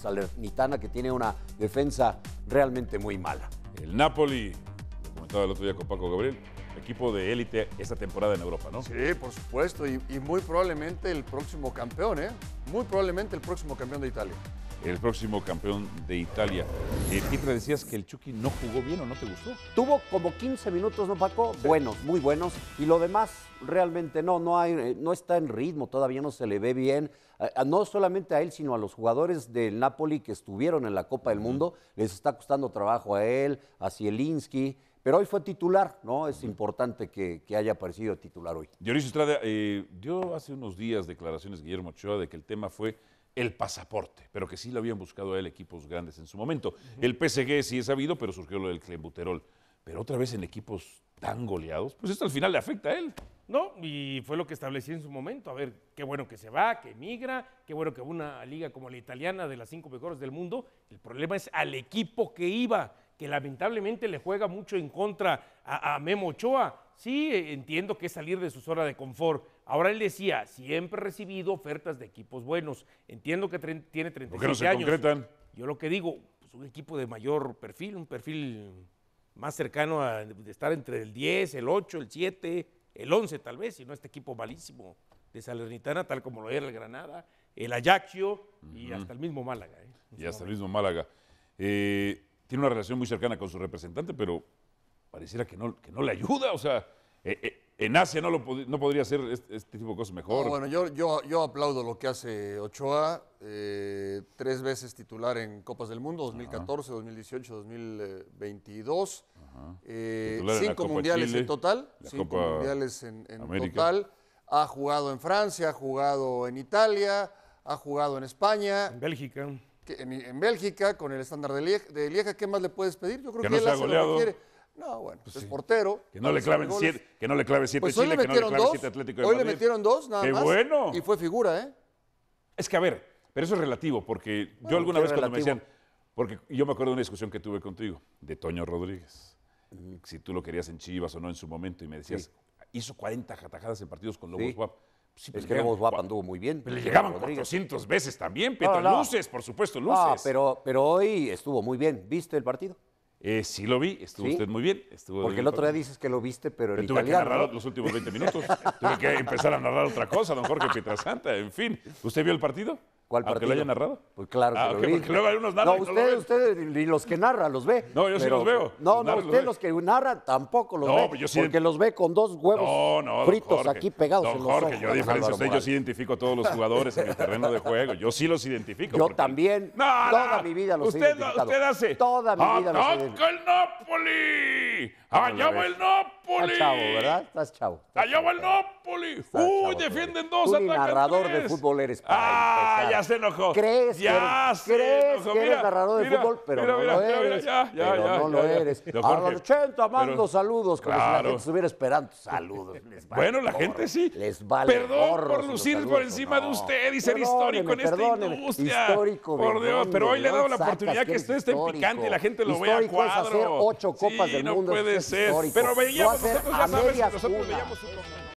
Salernitana que tiene una defensa realmente muy mala. El Napoli, lo comentaba el otro día con Paco Gabriel, equipo de élite esta temporada en Europa, ¿no? Sí, por supuesto, y, y muy probablemente el próximo campeón, ¿eh? Muy probablemente el próximo campeón de Italia el próximo campeón de Italia. Eh, decías que el Chucky no jugó bien o no te gustó. Tuvo como 15 minutos, ¿no, Paco? Buenos, muy buenos. Y lo demás, realmente no, no, hay, eh, no está en ritmo, todavía no se le ve bien. Eh, no solamente a él, sino a los jugadores del Napoli que estuvieron en la Copa del Mundo. Les está costando trabajo a él, a Zielinski. Pero hoy fue titular, ¿no? Es importante que, haya aparecido titular hoy. Dionisio Estrada, eh, dio hace unos días declaraciones Guillermo Ochoa de que el tema fue el pasaporte, pero que sí lo habían buscado a él equipos grandes en su momento. El PSG sí es sabido, pero surgió lo del Clembuterol. Pero otra vez en equipos tan goleados, pues esto al final le afecta a él. No, y fue lo que establecí en su momento. A ver, qué bueno que se va, que emigra, qué bueno que una liga como la italiana de las cinco mejores del mundo. El problema es al equipo que iba, que lamentablemente le juega mucho en contra a, a Memo Ochoa sí entiendo que es salir de su zona de confort. Ahora él decía, siempre he recibido ofertas de equipos buenos. Entiendo que tiene 37 ¿Por qué no se años. Concretan? Yo lo que digo, pues, un equipo de mayor perfil, un perfil más cercano a estar entre el 10, el 8, el 7, el 11 tal vez, si no este equipo malísimo de Salernitana, tal como lo era el Granada, el Ajaccio y hasta el mismo Málaga. ¿eh? Y hasta el mismo Málaga. Eh, tiene una relación muy cercana con su representante, pero pareciera que no, que no le ayuda, o sea, eh, eh, en Asia no, podría hacer este, tipo de cosas mejor. bueno, yo, yo, yo, aplaudo lo que hace Ochoa, eh, tres veces titular en Copas del Mundo, 2014, 2018, 2022, cinco mundiales en total, cinco mundiales en, total, ha jugado en Francia, ha jugado en Italia, ha jugado en España. En Bélgica. en, Bélgica, con el estándar de Lieja, ¿qué más le puedes pedir? Yo creo que, es lo que no, bueno, pues, pues es portero. Que no, le claven siete, que no le clave siete pues Chile, que no le clave siete Atlético de Hoy le metieron dos, nada Qué más. bueno! Y fue figura, ¿eh? Es que, a ver, pero eso es relativo, porque yo alguna vez cuando me decían, porque yo me acuerdo de una discusión que tuve contigo, de Toño Rodríguez, si tú lo querías en Chivas o no en su momento, y me decías, hizo 40 jatajadas en partidos con Lobos sí. Pues sí, es que Lobos Wap anduvo muy bien. Le llegaban Rodríguez. 400 veces también, Pietro Luces, por supuesto, luces. Ah, pero, pero hoy estuvo muy bien. ¿Viste el partido? Eh, sí lo vi, estuvo usted muy bien. Porque el otro día dices que lo viste, pero en tuve que narrar los últimos 20 minutos. tuve que empezar a narrar otra cosa, don Jorge Pietrasanta, en fin. ¿Usted vio el partido? ¿Cuál ¿Aunque lo haya narrado? Pues claro que ah, lo vi. Porque luego hay unos narradores. no, usted, ustedes usted ni los que narra los ve. No, yo sí los veo. No, no, usted los, que narran tampoco los no, ve. Pues yo sí porque los ve con dos huevos fritos aquí pegados en los Jorge, ojos. yo a diferencia yo sí identifico a todos los jugadores en el terreno de juego. Yo sí los identifico. Yo también. también. toda mi vida los identifico. Usted hace. Toda mi vida los he el Napoli! Ah, ¡Allá va el Napoli! Estás chavo, ¿verdad? Estás chavo. ¡Allá el Napoli! ¡Uy, defienden dos tres! narrador de fútbol eres ah, ya se enojó. Crees, ya que eres, crees que eres mira, narrador de fútbol, pero mira, no lo eres. Ya, ya, pero no lo eres. A los 80 mando saludos, como si la gente estuviera esperando saludos. Les vale bueno, la gente sí. Les vale Perdón por lucir por encima de usted y ser histórico en esta industria. Histórico, por Dios, pero hoy le he dado la oportunidad que, usted esté picante y la gente lo vea a cuadro. hacer ocho copas del mundo. no puede ser. Pero veíamos nosotros, ya sabes, nosotros veíamos un